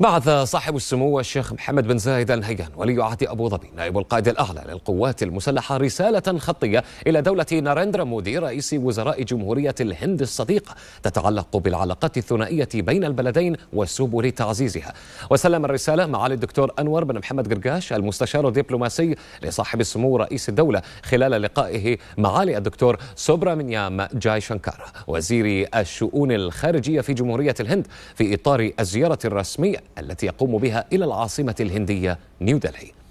بعث صاحب السمو الشيخ محمد بن زايد الهيان ولي عهد ابو ظبي نائب القائد الاعلى للقوات المسلحه رساله خطيه الى دوله نارندرا مودي رئيس وزراء جمهوريه الهند الصديقه تتعلق بالعلاقات الثنائيه بين البلدين وسبل تعزيزها وسلم الرساله معالي الدكتور انور بن محمد قرقاش المستشار الدبلوماسي لصاحب السمو رئيس الدوله خلال لقائه معالي الدكتور سوبرامنيام جاي شانكارا وزير الشؤون الخارجيه في جمهوريه الهند في اطار الزياره الرسميه التي يقوم بها إلى العاصمة الهندية نيودلهي